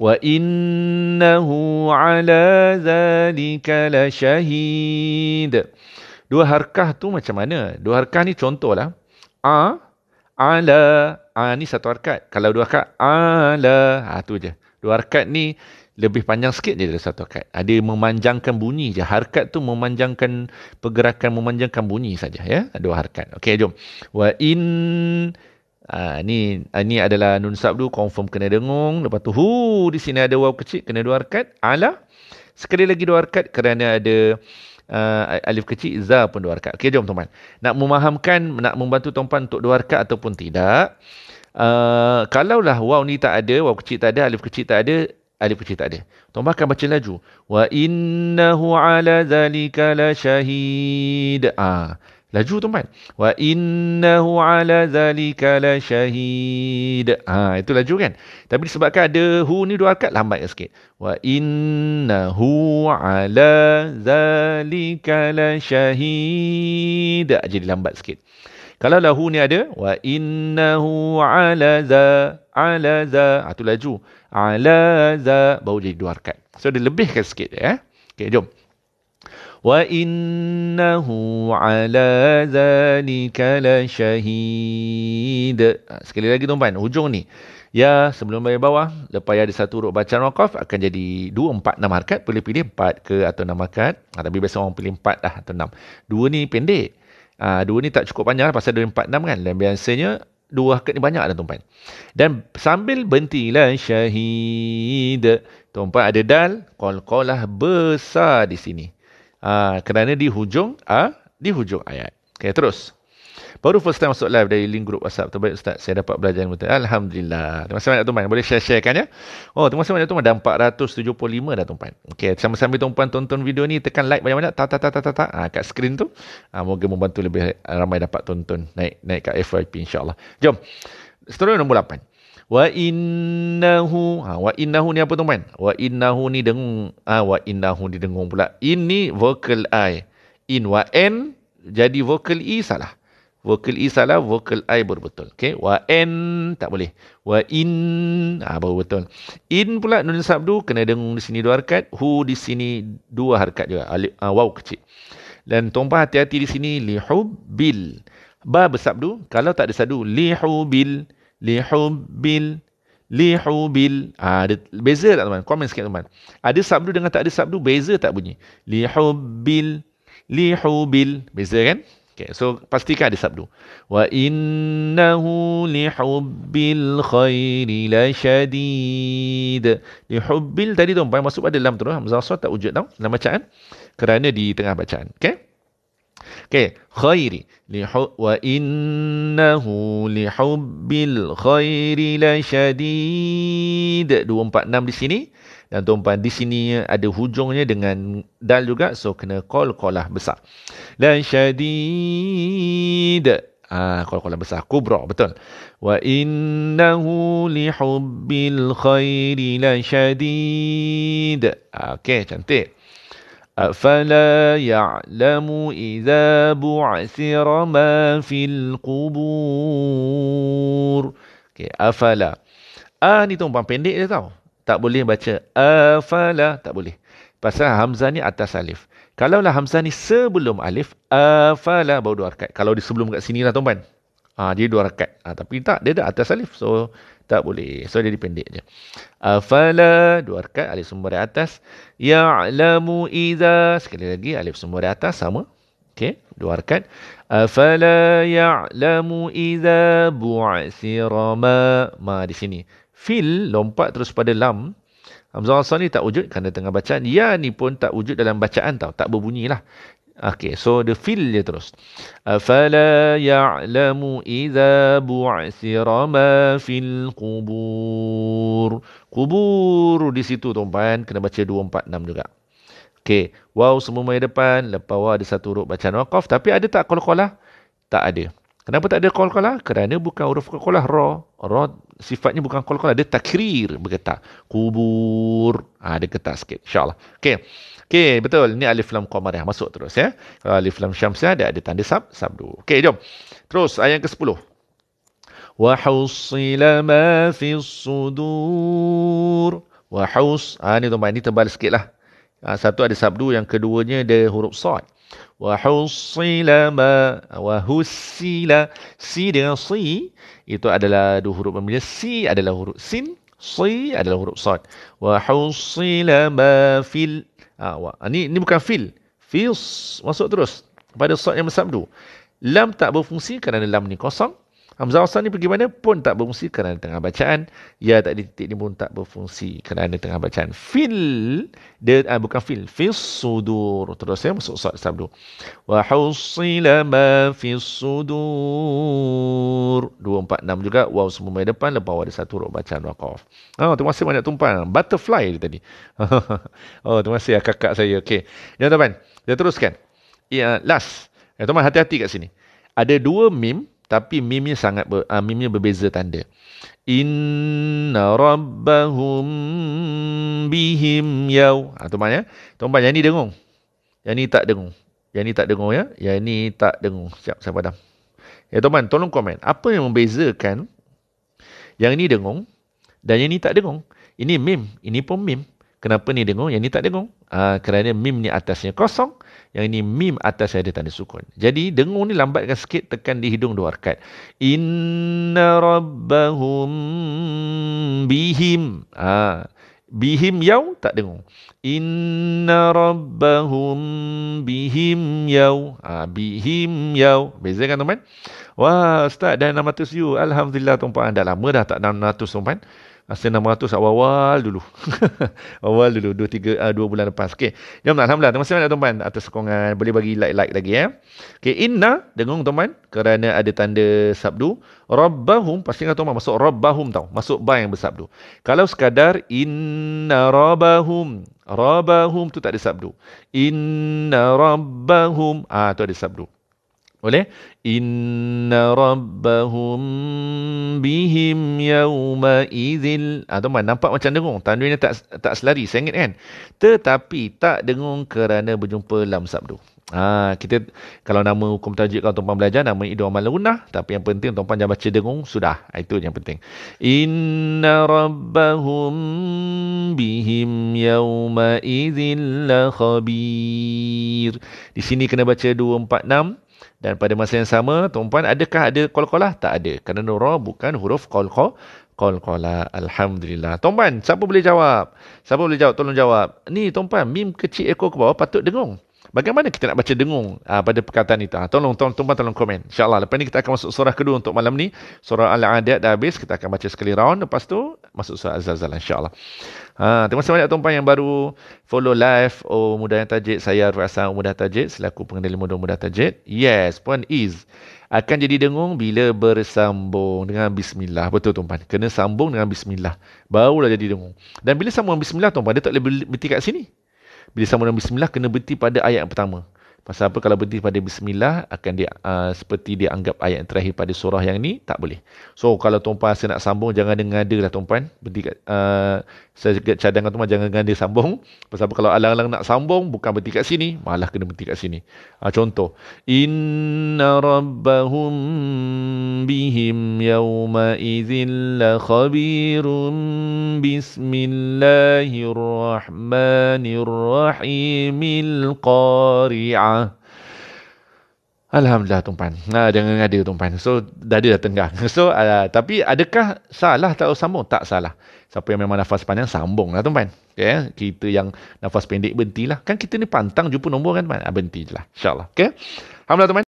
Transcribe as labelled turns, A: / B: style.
A: وإنه على ذلك لشهيد Dua harkah tu macam mana? Dua harkah ni contohlah. A, ala, a ni satu harkat. Kalau dua harkat, a ala, ha, tu je. Dua harkat ni lebih panjang sikit je dari satu harkat. Ada memanjangkan bunyi je. Harkat tu memanjangkan pergerakan, memanjangkan bunyi saja. Ya? Dua harkat. Okey, jom. Wa in... Ah ni ah, ni adalah nun sabdu confirm kena dengung lepas tu hu di sini ada waw kecil kena dua harakat ala sekali lagi dua harakat kerana ada uh, alif kecil za pun dua harakat okey jom tuan nak memahamkan nak membantu tuan untuk dua harakat ataupun tidak uh, kalaulah waw ni tak ada waw kecil tak ada alif kecil tak ada alif kecil tak ada tuan akan baca laju wa innahu ala zalika la syahid ah Laju tu kan. Wa innahu ala zalika la syahid. Ha, itu laju kan. Tapi disebabkan ada hu ni dua akad lambat ya sikit. Wa innahu ala zalika la syahid. Jadi lambat sikit. Kalau lah hu ni ada. Wa innahu ala za ala za. Ha, itu laju. Ala za. Baru jadi dua akad. So dia lebihkan sikit. Eh? Ya. Okay, Jom. وإنه على ذلك لشهيد ah, Sekali lagi tuan-puan, hujung ni. Ya, sebelum bayar bawah, lepas ada satu huruf bacaan wakaf, akan jadi dua, empat, enam harkat. Boleh pilih empat ke atau enam harkat. Ah, tapi biasa orang pilih empat lah atau enam. Dua ni pendek. Ah, dua ni tak cukup panjang lah, pasal dua, empat, enam kan. Dan biasanya, dua harkat ni banyak lah tuan-puan. Dan sambil bentilah syahid. Tuan-puan ada dal, kol-kolah besar di sini. Ah, kerana di hujung ah, di hujung ayat. Okey, terus. Baru first time masuk live dari link group WhatsApp. Terbaik Ustaz. Saya dapat belajar yang Alhamdulillah. Terima kasih banyak Tumpan. Boleh share-sharekan ya. Oh, terima kasih banyak Tumpan. Dah 475 dah Tumpan. Okey, sama-sama Tumpan tonton video ni. Tekan like banyak-banyak. Tak, tak, tak, tak, tak, tak. Ha, ah, kat screen tu. Ha, moga membantu lebih eh, ramai dapat tonton. Naik naik kat FYP insyaAllah. Jom. Seterusnya nombor 8 wa innahu ha, wa innahu ni apa tu main wa innahu ni dengung ah ha, wa innahu ni dengung pula ini vocal i in wa n jadi vocal i salah vocal i salah vocal i baru betul okey wa n tak boleh wa in ha, baru betul in pula nun sabdu kena dengung di sini dua harakat hu di sini dua harakat juga alif ha, wow kecil dan tumpah hati-hati di sini lihubil ba bersabdu kalau tak ada sabdu lihubil bil lihubil lihubil ha, ah, ada beza tak lah, teman komen sikit teman ada sabdu dengan tak ada sabdu beza tak bunyi lihubil lihubil beza kan okay, so pastikan ada sabdu wa innahu lihubil khairi la shadid lihubil tadi tu umpama masuk pada dalam tu hamzah tak wujud tau dalam bacaan kerana di tengah bacaan okey Okay, khairi. Lihu, wa innahu lihubbil khairi la syadid. 246 di sini. Dan tuan di sini ada hujungnya dengan dal juga. So, kena kol kolah besar. La syadid. Ah, kol kolah besar. Kubra, betul. Wa innahu lihubbil khairi la syadid. Ah, okay, cantik. أفلا يعلم إذا بعثر ما في القبور okay, أفلا آه ah, ni tu umpang pendek je tau Tak boleh baca أفلا Tak boleh Pasal Hamzah ni atas alif Kalau lah Hamzah ni sebelum alif أفلا baru dua rakat Kalau dia sebelum kat sini lah tuan-tuan ha, ah, Dia dua rakat ha, ah, Tapi tak dia dah atas alif So tak boleh. So dia pendek je. Afala dua rakaat alif sumber di atas. Ya'lamu idza sekali lagi alif sumber di atas sama. Okey, dua rakaat. Afala ya'lamu idza bu'thira ma ma di sini. Fil lompat terus pada lam. Hamzah Hassan ni tak wujud kerana tengah bacaan. Ya ni pun tak wujud dalam bacaan tau. Tak berbunyi lah. Okay, so the fill dia terus. Afala ya'lamu idza bu'thira ma fil kubur. Kubur di situ tuan-tuan kena baca dua empat enam juga. Okay, wow semua mai depan, lepas wow ada satu huruf bacaan waqaf tapi ada tak qalqalah? Tak ada. Kenapa tak ada qalqalah? Kerana bukan huruf qalqalah ra. Ra sifatnya bukan qalqal dia takrir bergetar kubur ha, dia getar sikit insyaallah okey okey betul ni alif lam qamariah masuk terus ya Kalau alif lam syamsiah ya, ada ada tanda sab sabdu okey jom terus ayat ke-10 wa husila ma fi sudur wa hus ha, ni domain ni tebal sikitlah ha, ah, satu ada sabdu yang keduanya ada huruf sad Wahussila ma wahussila si dengan si itu adalah dua huruf pembeja si adalah huruf sin si adalah huruf sad wahussila ma fil ah wah ini ini bukan fil fil masuk terus pada sad yang bersabdu lam tak berfungsi kerana lam ni kosong Hamzah wasal ni pergi mana pun tak berfungsi kerana tengah bacaan. Ya tak titik ni pun tak berfungsi kerana tengah bacaan. Fil, dia ah, bukan fil. Fil sudur. Terus saya masuk surat sebab dulu. Wa husila ma fil sudur. 246 juga. Wow semua main depan. Lepas ada satu ruk bacaan wakaf. Oh, terima kasih banyak tumpang. Butterfly dia tadi. oh, terima kasih ya, kakak saya. Okey. Jangan ya, tuan-tuan. teruskan. Ya, last. Ya, tuan hati-hati kat sini. Ada dua meme tapi mimnya sangat ber, uh, ah, mimnya berbeza tanda inna rabbahum bihim yau ha, tu maknanya tu maknanya yang ni dengung yang ni tak dengung yang ni tak dengung ya yang ni tak dengung siap saya padam ya tuan tolong komen apa yang membezakan yang ni dengung dan yang ni tak dengung ini mim ini pun mim kenapa ni dengung yang ni tak dengung Uh, kerana mim ni atasnya kosong. Yang ini mim atasnya ada tanda sukun. Jadi dengung ni lambatkan sikit tekan di hidung dua arkat. Inna rabbahum bihim. Ah, uh, bihim yau tak dengung. Inna rabbahum bihim yau. Ah, bihim yau. Beza kan teman? Wah, Ustaz dan 600 you. Alhamdulillah tuan-puan. Dah lama dah tak 600 tuan-puan. Masa 600 awal-awal dulu. awal dulu. 2, 3, 2 bulan lepas. Okay. Jom lah. Alhamdulillah. Terima kasih banyak teman tuan Atas sokongan. Boleh bagi like-like lagi. ya. Eh? Okay. Inna. Dengung teman Kerana ada tanda sabdu. Rabbahum. Pasti ingat teman Masuk Rabbahum tau. Masuk bang yang bersabdu. Kalau sekadar. Inna Rabbahum. Rabbahum tu tak ada sabdu. Inna Rabbahum. Ah tu ada sabdu oleh inna rabbahum bihim yawma idzil atau ah, ha, nampak macam dengung tanwinnya tak tak selari sengit kan tetapi tak dengung kerana berjumpa lam sabdu ha, kita kalau nama hukum tajwid kalau tumpang belajar nama idu amal lunah tapi yang penting tumpang jangan baca dengung sudah ah, itu yang penting inna rabbahum bihim yawma idzil khabir di sini kena baca 2 4 6 dan pada masa yang sama, tuan-puan, adakah ada qalqalah? Tak ada. Kerana nura bukan huruf qalqalah. Qalqalah. Alhamdulillah. Tuan-puan, siapa boleh jawab? Siapa boleh jawab? Tolong jawab. Ni, tuan-puan, mim kecil ekor ke bawah patut dengung. Bagaimana kita nak baca dengung uh, pada perkataan itu? Ha, tolong, tolong, tolong, tolong komen. InsyaAllah, lepas ni kita akan masuk surah kedua untuk malam ni. Surah Al-Adiyat dah habis. Kita akan baca sekali round. Lepas tu, masuk surah Azazal, insyaAllah. Ha, terima kasih banyak tumpang yang baru follow live Oh Mudah Yang Tajid. Saya Arif Hassan Mudah Tajid selaku pengendali modul Mudah Tajid. Yes, Puan Iz. Akan jadi dengung bila bersambung dengan bismillah. Betul tumpan. Kena sambung dengan bismillah. Barulah jadi dengung. Dan bila sambung bismillah tumpan, dia tak boleh berhenti kat sini bila sama dengan bismillah kena berhenti pada ayat yang pertama Pasal apa kalau berhenti pada bismillah akan dia uh, seperti dianggap ayat yang terakhir pada surah yang ni tak boleh. So kalau tuan-tuan rasa nak sambung jangan dengar dia lah tuan-tuan. Berhenti kat uh, saya cakap cadangan tuan jangan dengar dia sambung. Pasal apa kalau alang-alang nak sambung bukan berhenti kat sini malah kena berhenti kat sini. Uh, contoh inna rabbahum bihim yawma idzin la khabirun bismillahirrahmanirrahimil Alqaria. Alhamdulillah tumpan. Nah, jangan ada tumpan. So dah ada dah tenggang. So uh, tapi adakah salah tak sambung? Tak salah. Siapa yang memang nafas panjang sambunglah tumpan. Okey, ya, kita yang nafas pendek lah. Kan kita ni pantang jumpa nombor kan tumpan. Ah, berhentilah. Insya-Allah. Okey. Alhamdulillah tumpan.